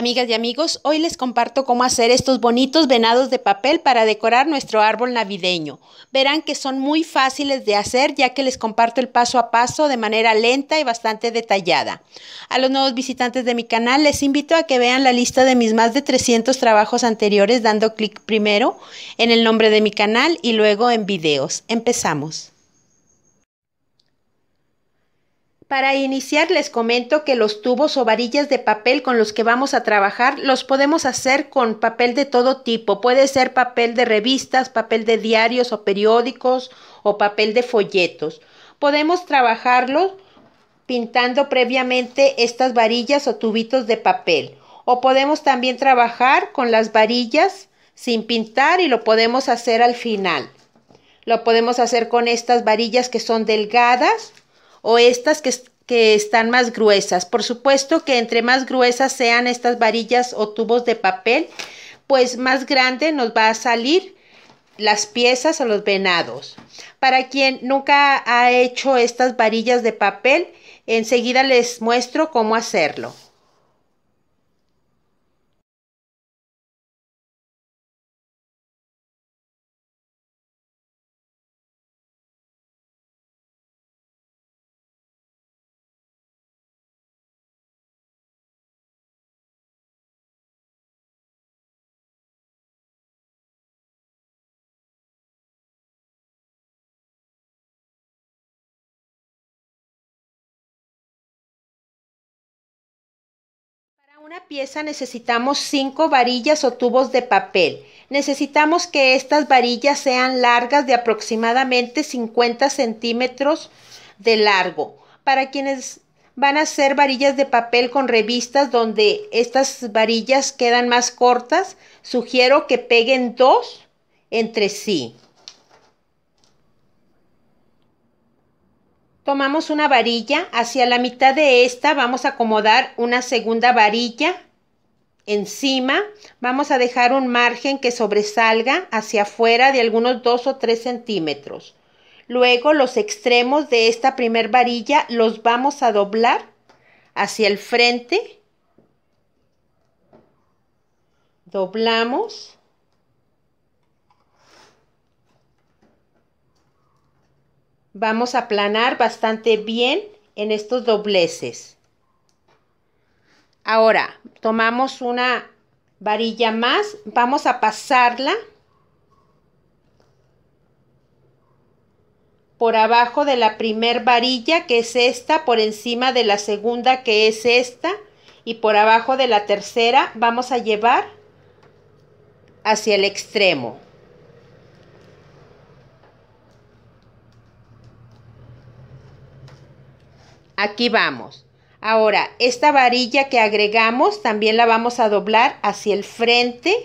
Amigas y amigos, hoy les comparto cómo hacer estos bonitos venados de papel para decorar nuestro árbol navideño. Verán que son muy fáciles de hacer ya que les comparto el paso a paso de manera lenta y bastante detallada. A los nuevos visitantes de mi canal les invito a que vean la lista de mis más de 300 trabajos anteriores dando clic primero en el nombre de mi canal y luego en videos. Empezamos. Para iniciar les comento que los tubos o varillas de papel con los que vamos a trabajar los podemos hacer con papel de todo tipo. Puede ser papel de revistas, papel de diarios o periódicos o papel de folletos. Podemos trabajarlos pintando previamente estas varillas o tubitos de papel. O podemos también trabajar con las varillas sin pintar y lo podemos hacer al final. Lo podemos hacer con estas varillas que son delgadas o estas que, que están más gruesas. Por supuesto que entre más gruesas sean estas varillas o tubos de papel, pues más grande nos va a salir las piezas o los venados. Para quien nunca ha hecho estas varillas de papel, enseguida les muestro cómo hacerlo. una pieza necesitamos cinco varillas o tubos de papel. Necesitamos que estas varillas sean largas de aproximadamente 50 centímetros de largo. Para quienes van a hacer varillas de papel con revistas donde estas varillas quedan más cortas, sugiero que peguen dos entre sí. Tomamos una varilla, hacia la mitad de esta vamos a acomodar una segunda varilla encima. Vamos a dejar un margen que sobresalga hacia afuera de algunos 2 o 3 centímetros. Luego los extremos de esta primer varilla los vamos a doblar hacia el frente. Doblamos. Vamos a planar bastante bien en estos dobleces. Ahora, tomamos una varilla más, vamos a pasarla por abajo de la primer varilla que es esta, por encima de la segunda que es esta y por abajo de la tercera vamos a llevar hacia el extremo. Aquí vamos. Ahora, esta varilla que agregamos también la vamos a doblar hacia el frente.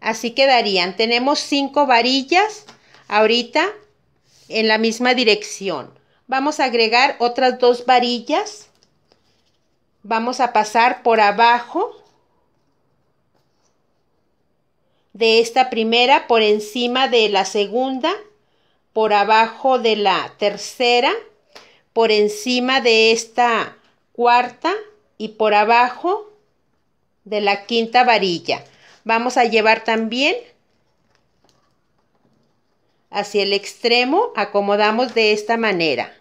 Así quedarían. Tenemos cinco varillas ahorita en la misma dirección. Vamos a agregar otras dos varillas. Vamos a pasar por abajo de esta primera por encima de la segunda, por abajo de la tercera, por encima de esta cuarta y por abajo de la quinta varilla. Vamos a llevar también hacia el extremo, acomodamos de esta manera.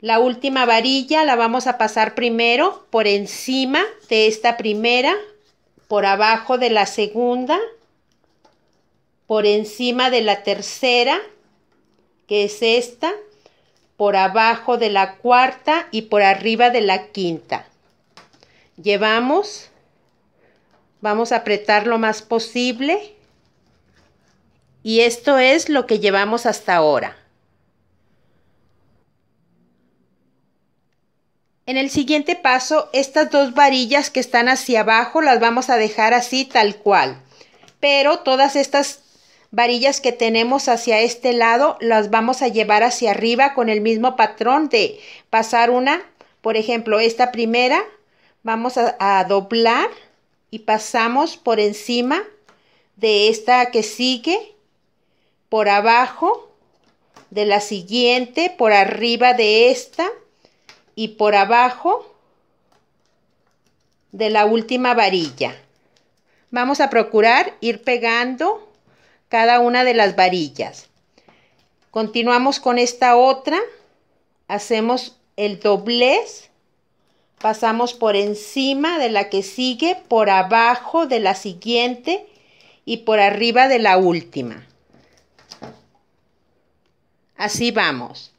La última varilla la vamos a pasar primero por encima de esta primera, por abajo de la segunda, por encima de la tercera, que es esta, por abajo de la cuarta y por arriba de la quinta. Llevamos, vamos a apretar lo más posible y esto es lo que llevamos hasta ahora. En el siguiente paso, estas dos varillas que están hacia abajo las vamos a dejar así tal cual. Pero todas estas varillas que tenemos hacia este lado las vamos a llevar hacia arriba con el mismo patrón de pasar una, por ejemplo, esta primera, vamos a, a doblar y pasamos por encima de esta que sigue, por abajo de la siguiente, por arriba de esta, y por abajo de la última varilla. Vamos a procurar ir pegando cada una de las varillas. Continuamos con esta otra, hacemos el doblez, pasamos por encima de la que sigue, por abajo de la siguiente y por arriba de la última. Así vamos.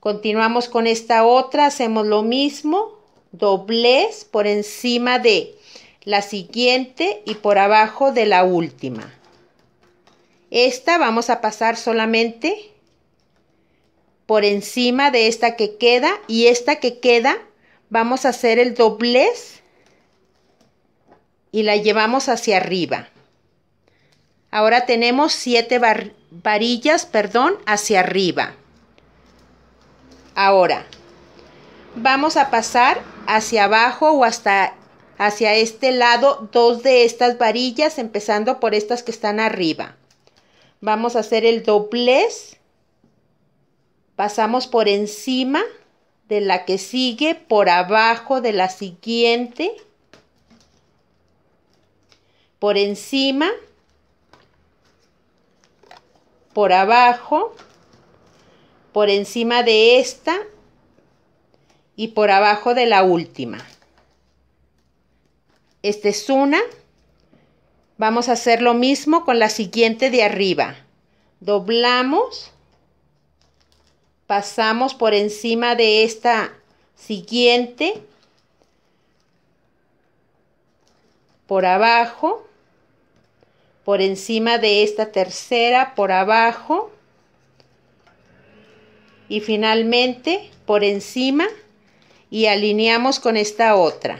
Continuamos con esta otra, hacemos lo mismo, doblez por encima de la siguiente y por abajo de la última. Esta vamos a pasar solamente por encima de esta que queda y esta que queda vamos a hacer el doblez y la llevamos hacia arriba. Ahora tenemos siete varillas, perdón, hacia arriba. Ahora, vamos a pasar hacia abajo o hasta hacia este lado dos de estas varillas, empezando por estas que están arriba. Vamos a hacer el doblez. Pasamos por encima de la que sigue, por abajo de la siguiente, por encima, por abajo, por encima de esta y por abajo de la última. Esta es una. Vamos a hacer lo mismo con la siguiente de arriba. Doblamos, pasamos por encima de esta siguiente, por abajo, por encima de esta tercera, por abajo, y finalmente por encima y alineamos con esta otra.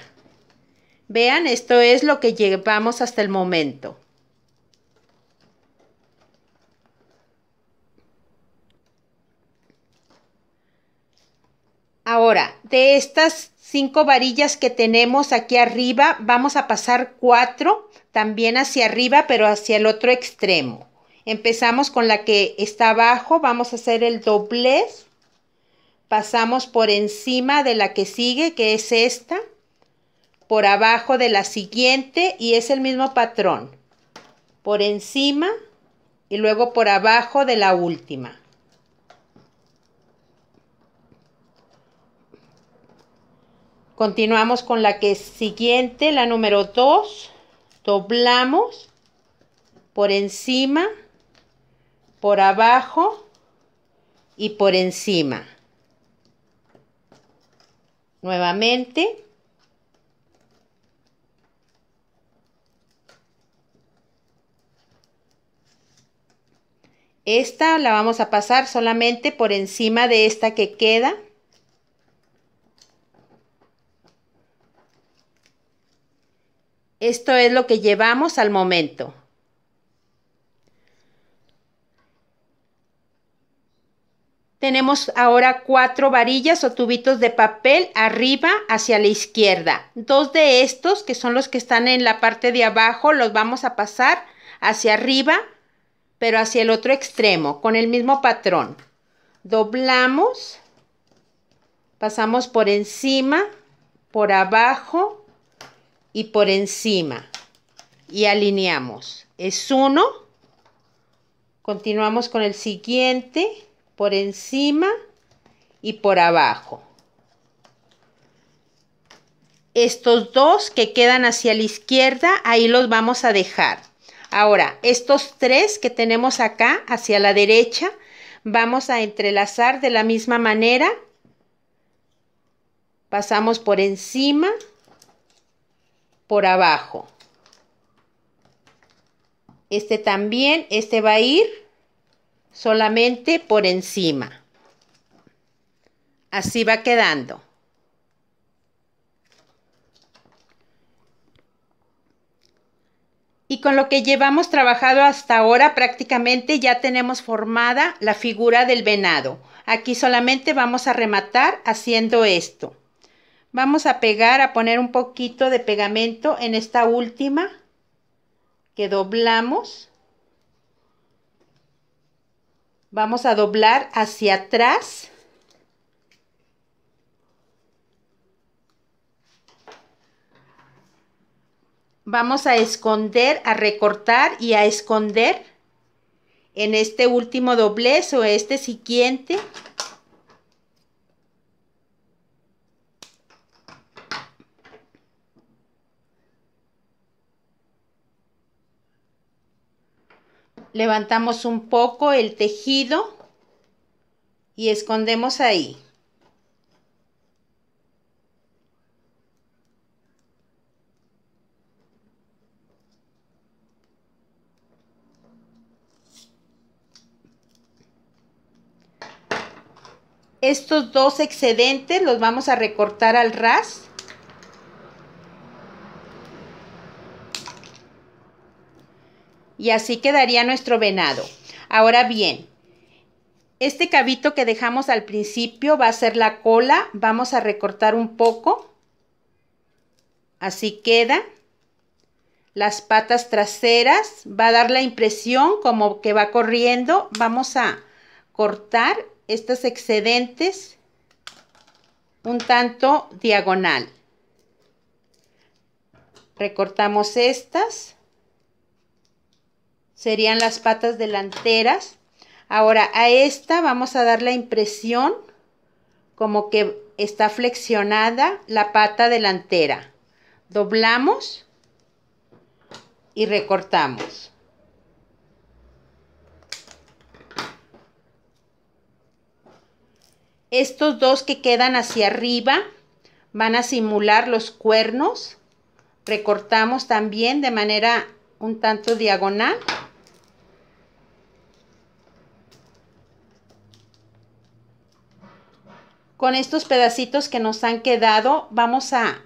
Vean, esto es lo que llevamos hasta el momento. Ahora, de estas cinco varillas que tenemos aquí arriba, vamos a pasar cuatro también hacia arriba, pero hacia el otro extremo. Empezamos con la que está abajo, vamos a hacer el doblez, pasamos por encima de la que sigue, que es esta, por abajo de la siguiente y es el mismo patrón, por encima y luego por abajo de la última. Continuamos con la que es siguiente, la número 2, doblamos por encima por abajo y por encima. Nuevamente. Esta la vamos a pasar solamente por encima de esta que queda. Esto es lo que llevamos al momento. Tenemos ahora cuatro varillas o tubitos de papel arriba hacia la izquierda. Dos de estos, que son los que están en la parte de abajo, los vamos a pasar hacia arriba, pero hacia el otro extremo, con el mismo patrón. Doblamos, pasamos por encima, por abajo y por encima. Y alineamos. Es uno. Continuamos con el siguiente por encima y por abajo. Estos dos que quedan hacia la izquierda, ahí los vamos a dejar. Ahora, estos tres que tenemos acá hacia la derecha, vamos a entrelazar de la misma manera. Pasamos por encima, por abajo. Este también, este va a ir solamente por encima. Así va quedando. Y con lo que llevamos trabajado hasta ahora, prácticamente ya tenemos formada la figura del venado. Aquí solamente vamos a rematar haciendo esto. Vamos a pegar, a poner un poquito de pegamento en esta última que doblamos. Vamos a doblar hacia atrás. Vamos a esconder, a recortar y a esconder en este último doblez o este siguiente. levantamos un poco el tejido y escondemos ahí. Estos dos excedentes los vamos a recortar al ras y así quedaría nuestro venado. Ahora bien, este cabito que dejamos al principio va a ser la cola, vamos a recortar un poco, así queda. Las patas traseras, va a dar la impresión como que va corriendo, vamos a cortar estos excedentes un tanto diagonal. Recortamos estas serían las patas delanteras. Ahora a esta vamos a dar la impresión como que está flexionada la pata delantera. Doblamos y recortamos. Estos dos que quedan hacia arriba van a simular los cuernos. Recortamos también de manera un tanto diagonal. Con estos pedacitos que nos han quedado vamos a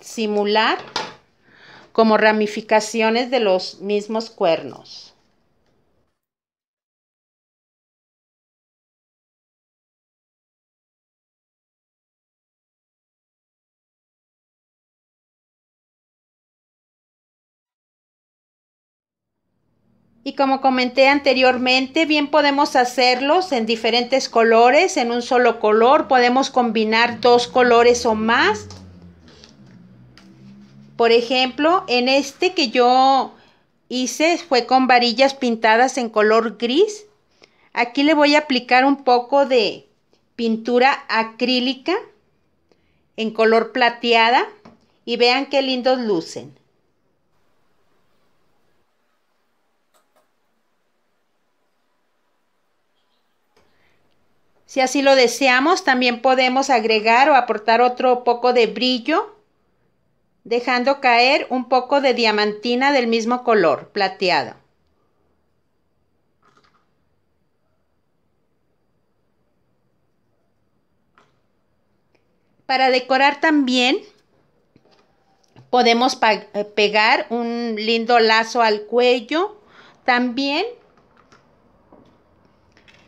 simular como ramificaciones de los mismos cuernos. Y como comenté anteriormente, bien podemos hacerlos en diferentes colores, en un solo color. Podemos combinar dos colores o más. Por ejemplo, en este que yo hice fue con varillas pintadas en color gris. Aquí le voy a aplicar un poco de pintura acrílica en color plateada y vean qué lindos lucen. Si así lo deseamos, también podemos agregar o aportar otro poco de brillo, dejando caer un poco de diamantina del mismo color, plateado. Para decorar también podemos eh, pegar un lindo lazo al cuello, también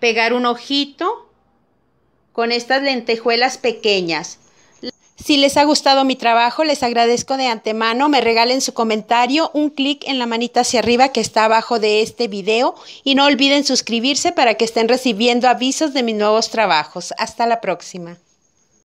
pegar un ojito con estas lentejuelas pequeñas. Si les ha gustado mi trabajo, les agradezco de antemano, me regalen su comentario, un clic en la manita hacia arriba que está abajo de este video y no olviden suscribirse para que estén recibiendo avisos de mis nuevos trabajos. Hasta la próxima.